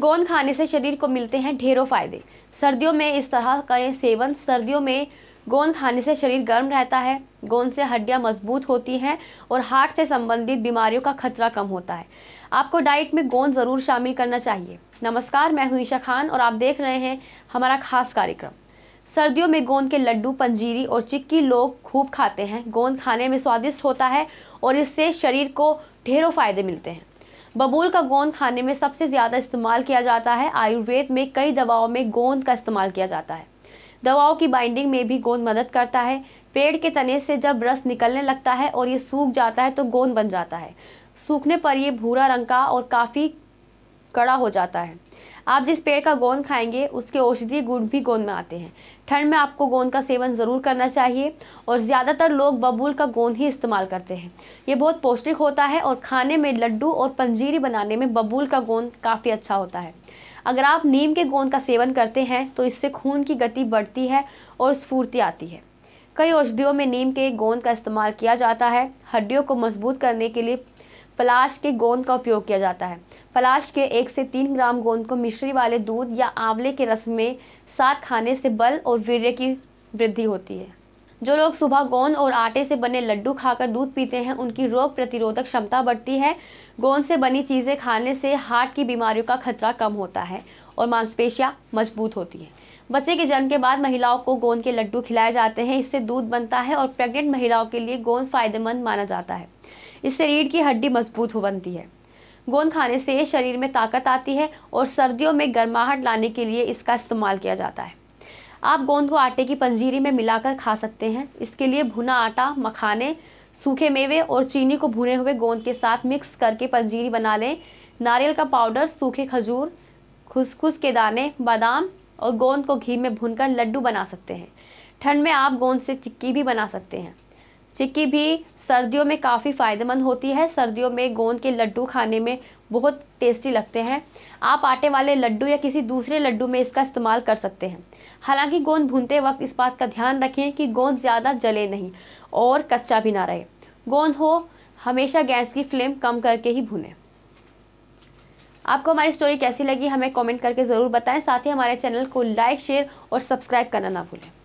गोंद खाने से शरीर को मिलते हैं ढेरों फायदे सर्दियों में इस तरह करें सेवन सर्दियों में गोंद खाने से शरीर गर्म रहता है गोंद से हड्डियां मजबूत होती हैं और हार्ट से संबंधित बीमारियों का खतरा कम होता है आपको डाइट में गोंद ज़रूर शामिल करना चाहिए नमस्कार मैं हूं ईशा खान और आप देख रहे हैं हमारा खास कार्यक्रम सर्दियों में गोंद के लड्डू पंजीरी और चिक्की लोग खूब खाते हैं गोंद खाने में स्वादिष्ट होता है और इससे शरीर को ढेरों फायदे मिलते हैं बबूल का गोंद खाने में सबसे ज़्यादा इस्तेमाल किया जाता है आयुर्वेद में कई दवाओं में गोंद का इस्तेमाल किया जाता है दवाओं की बाइंडिंग में भी गोंद मदद करता है पेड़ के तने से जब रस निकलने लगता है और ये सूख जाता है तो गोंद बन जाता है सूखने पर यह भूरा रंग का और काफ़ी कड़ा हो जाता है आप जिस पेड़ का गोंद खाएंगे उसके औषधीय गुण भी गोंद में आते हैं ठंड में आपको गोंद का सेवन ज़रूर करना चाहिए और ज़्यादातर लोग बबूल का गोंद ही इस्तेमाल करते हैं ये बहुत पौष्टिक होता है और खाने में लड्डू और पंजीरी बनाने में बबूल का गोंद काफ़ी अच्छा होता है अगर आप नीम के गोंद का सेवन करते हैं तो इससे खून की गति बढ़ती है और स्फूर्ति आती है कई औषधियों में नीम के गोंद का इस्तेमाल किया जाता है हड्डियों को मजबूत करने के लिए पलाश के गोंद का उपयोग किया जाता है फलाश के एक से तीन ग्राम गोंद को मिश्री वाले दूध या आंवले के रस में साथ खाने से बल और वीर्य की वृद्धि होती है जो लोग सुबह गोंद और आटे से बने लड्डू खाकर दूध पीते हैं उनकी रोग प्रतिरोधक क्षमता बढ़ती है गोंद से बनी चीज़ें खाने से हार्ट की बीमारियों का खतरा कम होता है और मांसपेशियाँ मजबूत होती हैं बच्चे के जन्म के बाद महिलाओं को गोंद के लड्डू खिलाए जाते हैं इससे दूध बनता है और प्रेग्नेंट महिलाओं के लिए गोंद फायदेमंद माना जाता है इससे रीढ़ की हड्डी मजबूत हो बनती है गोंद खाने से शरीर में ताकत आती है और सर्दियों में गर्माहट लाने के लिए इसका इस्तेमाल किया जाता है आप गोंद को आटे की पंजीरी में मिलाकर खा सकते हैं इसके लिए भुना आटा मखाने सूखे मेवे और चीनी को भुने हुए गोंद के साथ मिक्स करके पंजीरी बना लें नारियल का पाउडर सूखे खजूर खुसखुस के दाने बादाम और गोंद को घी में भुनकर लड्डू बना सकते हैं ठंड में आप गोंद से चिक्की भी बना सकते हैं चिक्की भी सर्दियों में काफ़ी फ़ायदेमंद होती है सर्दियों में गोंद के लड्डू खाने में बहुत टेस्टी लगते हैं आप आटे वाले लड्डू या किसी दूसरे लड्डू में इसका इस्तेमाल कर सकते हैं हालांकि गोंद भूनते वक्त इस बात का ध्यान रखें कि गोंद ज़्यादा जले नहीं और कच्चा भी ना रहे गोंद हो हमेशा गैस की फ्लेम कम करके ही भूनें आपको हमारी स्टोरी कैसी लगी हमें कमेंट करके ज़रूर बताएं साथ ही हमारे चैनल को लाइक शेयर और सब्सक्राइब करना ना भूलें